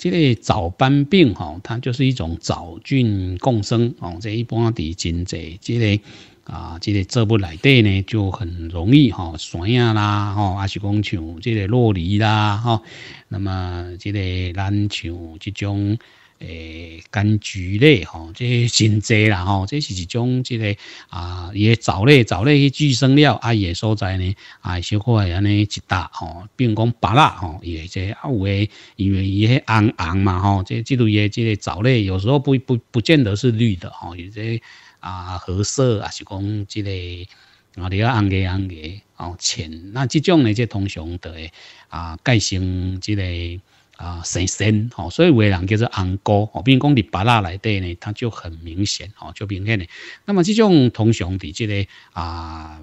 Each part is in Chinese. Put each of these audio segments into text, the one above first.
即个藻斑病吼，它就是一种藻菌共生哦。这一般伫真侪即个啊，即个作物内底呢，就很容易吼酸啊啦，吼还是讲像即个洛梨啦哈，那么即个咱像即种。诶，柑橘类吼，这真多啦吼，这是一种即个啊，伊个藻类，藻类去寄生了啊，伊诶所在呢，啊，小可会安尼一搭吼，比如讲白蜡吼，伊诶即，啊有诶，因为伊迄红红嘛吼，即即类伊个即个藻类，有时候不不不见得是绿的吼，有些啊，褐色啊，是讲即个，啊，你要红个红个哦浅，那即种呢，即通常都会啊，改成即个。啊，成身吼，所以为人叫做红菇吼。比如讲伫巴拉内底呢，它就很明显吼，就明显的。那么这种通常伫这个啊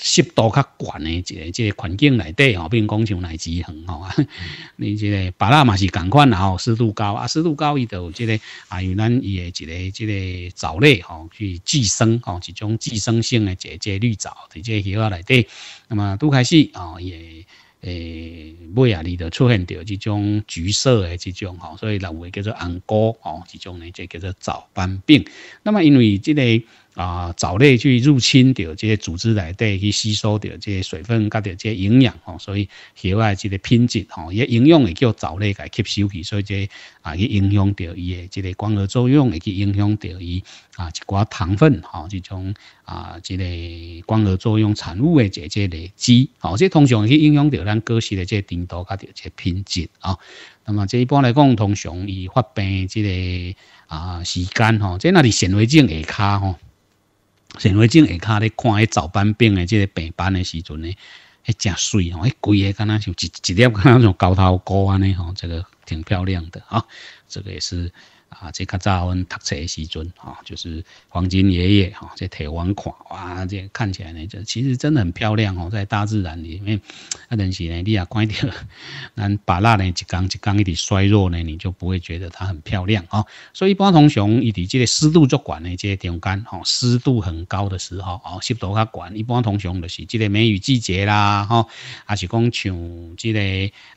湿度较悬的这个这个环境内底吼，比如讲像内枝衡吼啊，你这个巴拉嘛是同款，然后湿度高啊，湿度高伊就这个啊有咱伊的一个这个藻类吼去寄生吼，一种寄生性的这这绿藻在这些叶内底，那么都开始啊也。诶，尾啊里头出现着这种橘色诶，这种吼，所以人会叫做红果哦，这种呢就叫做早斑病。那么因为这个。啊，藻类去入侵着这些组织内底去吸收着这些水分，甲着这些营养吼，所以血外即个品质吼，一营养也叫藻类来吸收去，所以这啊去影响着伊的即个光合作用，会去影响着伊啊一寡糖分吼，一种啊即个光合作用产物的这这类脂吼，即通常去影响着咱个系的这程度，甲着这品质啊。那么这一般来讲，通常以发病即个啊时间吼，在那里显微镜下看吼。陈伟正下卡咧看迄早斑病诶，即个病斑诶时阵呢，迄正水吼，迄贵个，敢若像一一接敢若像高头菇安尼吼，这个挺漂亮的啊，这个也是。啊，这较早阮读册时阵，哈，就是黄金爷爷，哈，这台湾看，哇，这看起来呢，这其实真的很漂亮哦，在大自然里面，啊，但时呢，你也快点，咱把那呢，一缸一缸一直衰弱呢，你就不会觉得它很漂亮哦。所以，一般通常，伊伫即个湿度足管诶，即中间，哈，湿度很高的时候，哦，湿度较悬，一般通常就是即个梅雨季节啦，哈，还是讲像即个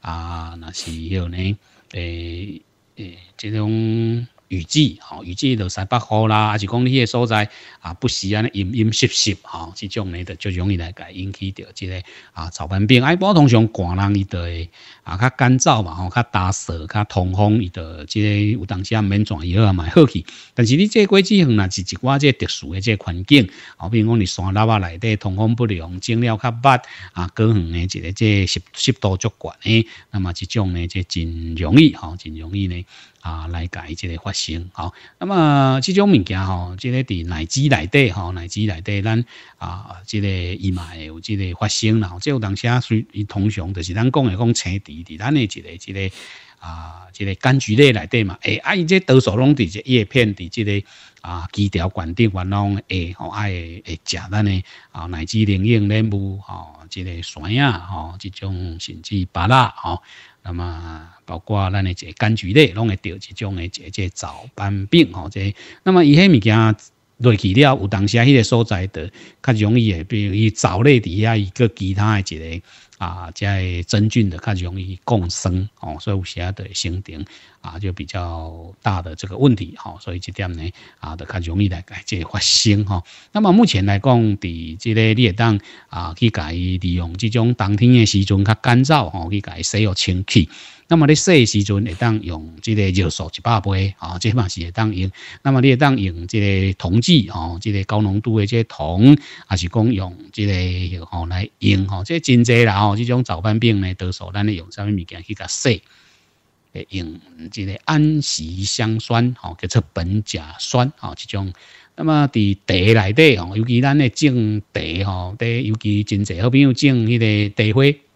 啊，那是个呢，诶。诶，这种。雨季，吼雨季落西北风啦，还是讲你迄个所在啊，不时安尼阴阴湿湿，吼，这种呢就就容易来改引起到之个啊，草斑病。啊，一般通常寒人伊会啊较干燥嘛，吼较打湿、较通风，伊的即有当时啊免转药啊蛮好去。但是你这季节可能是一寡这特殊的这环境，好比如讲你山那边内底通风不良、蒸料较密，啊，高温的一个即湿湿度足高呢，那么这种呢即真容易，吼真容易呢。啊，来改这个发生好，那么这种物件吼，这个在奶至内底吼奶至内底，咱啊，这个伊嘛会有这个发生啦。即有当时啊，属于通常就是咱讲诶讲青地伫咱诶一个这个啊，这个柑橘类内底嘛。诶，啊伊即多数拢伫即叶片伫即个啊枝条管顶，可能诶吼，爱诶食咱诶啊乃至灵荫林木吼，即个酸啊吼，即种甚至芭拉吼。那么，包括咱诶即柑橘类，拢会得一种诶即即藻斑病吼，即。那么伊迄物件落去了，有当时迄个所在伫较容易诶，比如伊藻类底下一个其他诶一个。啊，在真菌的较容易共生哦，所以有些的形成啊，就比较大的这个问题哦，所以这点呢啊，就较容易来解发生哈。那么目前来讲，伫即个你会当啊去改利用这种冬天的时阵较干燥哦，去改洗哦清气。那么你洗时阵会当用这个热素一百杯，啊，这嘛是会当用。那么你会当用这个铜剂，哦，这个高浓度的这铜，还是讲用这个吼来用，哦，这真济啦。哦，这种早斑病呢，多数咱用啥物物件去甲洗？会用这个氨基香酸，哦，叫做苯甲酸，哦，这种。那么伫茶内底，哦，尤其咱咧种茶，哦，茶尤其真济好比讲种迄个茶花。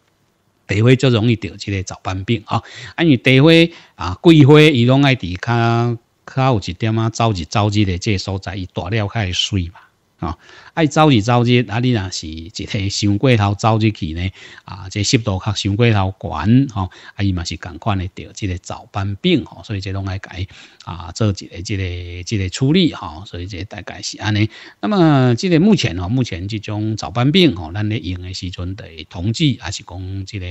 地花就容易得这个早斑病啊，因为地花啊、桂花，伊拢爱伫较较有一点啊、潮湿潮湿的这个所在，伊大了较会水嘛啊。爱走日走日，啊，你若是即个伤过头走日起呢，啊，即湿度较伤过头悬吼，啊，伊嘛是共款的着即个早斑病吼，所以即拢爱改啊，做即个即个即个处理吼，所以即大概是安尼。那么即个目前吼，目前即种早斑病吼，咱咧用的时阵得统计，还是讲即个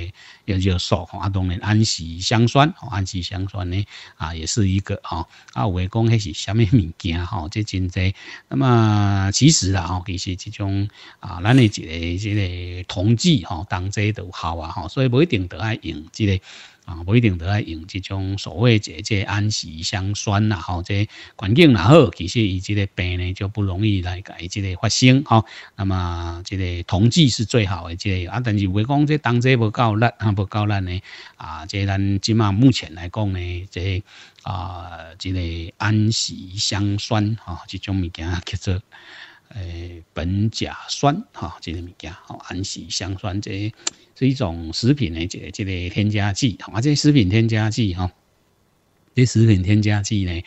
要叫素吼，啊，当然安息香酸吼，安息香酸呢啊也是一个吼，啊，有诶讲迄是啥物物件吼，即真侪。那么其实啊吼。是即种啊，咱的一个这个同治吼，当季都好啊吼，所以不一定得爱用这个啊，不一定都爱用这种所谓这这安息香酸啊吼这环境然后其实以这个病呢就不容易来改这个发生哦。那么这个同治是最好的这个啊，但是话讲这当季不够力，不够力呢啊，即咱起码目前来讲呢，这啊这个安息香酸啊，这种物件叫做。诶，苯甲酸哈，这些物件，吼，安息香酸，这是一种食品的，这这个添加剂，吼，啊，这些食品添加剂，哈，这食品添加剂呢，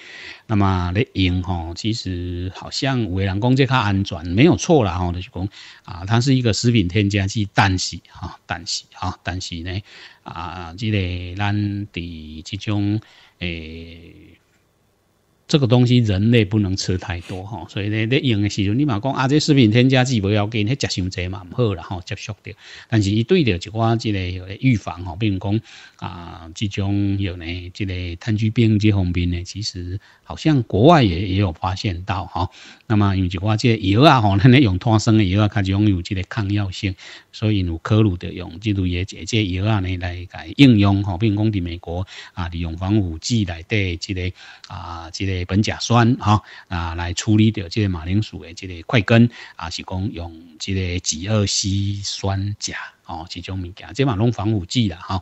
那么咧用，吼，其实好像有人讲这较安全，没有错啦吼，就是讲啊，它是一个食品添加剂，但是，哈，但是，哈，但是呢，啊，这个咱的这种诶。这个东西人类不能吃太多哈，所以咧咧用的时阵，你嘛讲啊，即食品添加剂不要紧，迄食上侪蛮好啦后接触到。但是伊对着一寡即个预防吼，比如讲啊，即种有呢，即个炭疽病这方面呢，其实好像国外也也有发现到哈。那么一寡即个药啊吼，你用脱酸的药啊，它就拥有即个抗药性，所以有科鲁的用基督药，解这药啊咧来个应用吼，比如讲伫美国啊，利用防腐剂内底即个啊即个。苯甲酸哈啊，来处理掉这个马铃薯的这个块根啊，是讲用这个己二烯酸钾哦，这种物件，这嘛弄防腐剂啦哈。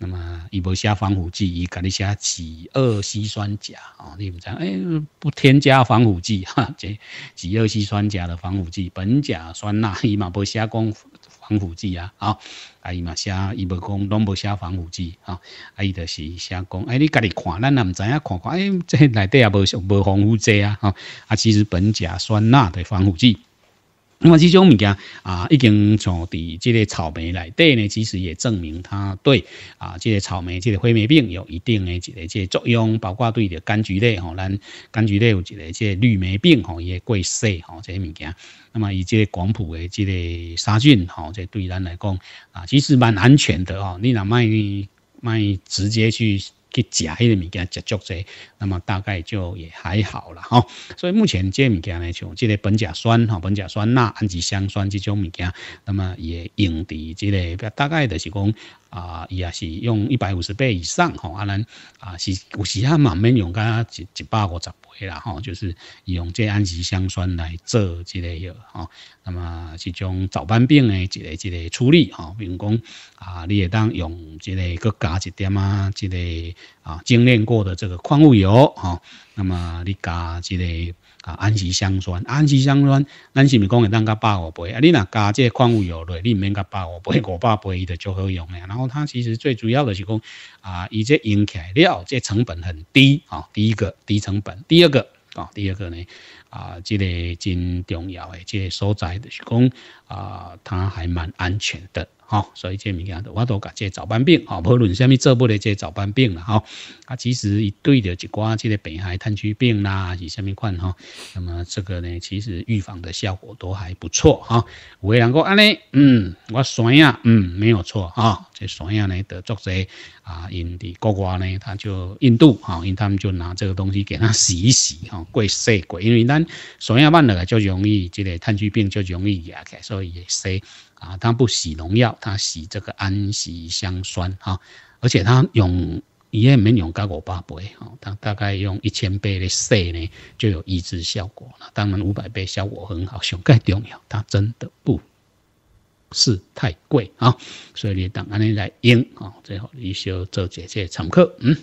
那么伊无写防腐剂，伊家写己二烯酸钾哦，你唔知哎，不添加防腐剂哈，这己二烯酸钾的防腐剂，苯甲酸钠伊嘛无写讲。防腐剂啊，啊，伊嘛写，伊无讲拢无写防腐剂啊，啊伊就是写讲，哎，你家己看，咱也唔知影看看，哎，这内底也无无防腐剂啊，吼啊，其实苯甲酸钠的防腐剂。那么这种物件啊，已经从伫这个草莓来底呢，其实也证明它对啊，这个草莓、这个灰霉病有一定的这个、这作用，包括对的柑橘类吼，咱柑橘类有一个这绿霉病吼，也过细吼这些物件。那么以这个广谱的这个杀菌吼，这对咱来讲啊，其实蛮安全的哦。你若卖卖直接去。去食迄个物件接触者，那么大概就也还好了哈。所以目前这物件呢，像这个苯甲酸、哈苯甲酸钠、氨基酸这种物件，那么也用伫这个大概就是讲。啊，伊也是用一百五十倍以上吼，啊，咱啊是有时啊蛮免用个一一百五十倍啦吼，就是用这氨基酸来做这类药吼。那么这种早斑病的一个一个处理吼，比如讲啊，你也当用这个搁加一点啊，这个啊精炼过的这个矿物油吼，那么你加这个。啊，氨基酸，氨基酸，咱是咪讲会当加百五倍啊？你若加这矿物油类，你唔免加百五倍，五百倍伊就足好用咧。然后它其实最主要的是讲啊，伊这用起来料这成本很低啊，第一个低成本，第二个啊，第二个呢啊，这个真重要的这所在是讲啊，它还蛮安全的。好，所以这物件都我都讲这早斑病，好，不论什么做不咧，这早斑病啦，哈，啊，其实一对着一挂这个病害炭疽病啦，是下面款哈，那么这个呢，其实预防的效果都还不错哈。伟人讲安尼，嗯，我酸呀，嗯，没有错哈。这酸呀呢，得作者啊，印度国外呢，他就印度哈，因他们就拿这个东西给它洗一洗哈，过洗过，因为咱酸呀慢了就容易这个炭疽病就容易牙慨，所以洗。啊，他不洗农药，他洗这个安息香酸啊，而且他用里面用高五八倍，啊，他大概用一千倍的 C 呢就有抑制效果了。当然五百倍效果很好，上盖重要，它真的不是太贵啊，所以你等安尼来用啊，最好你先做一节参考，嗯。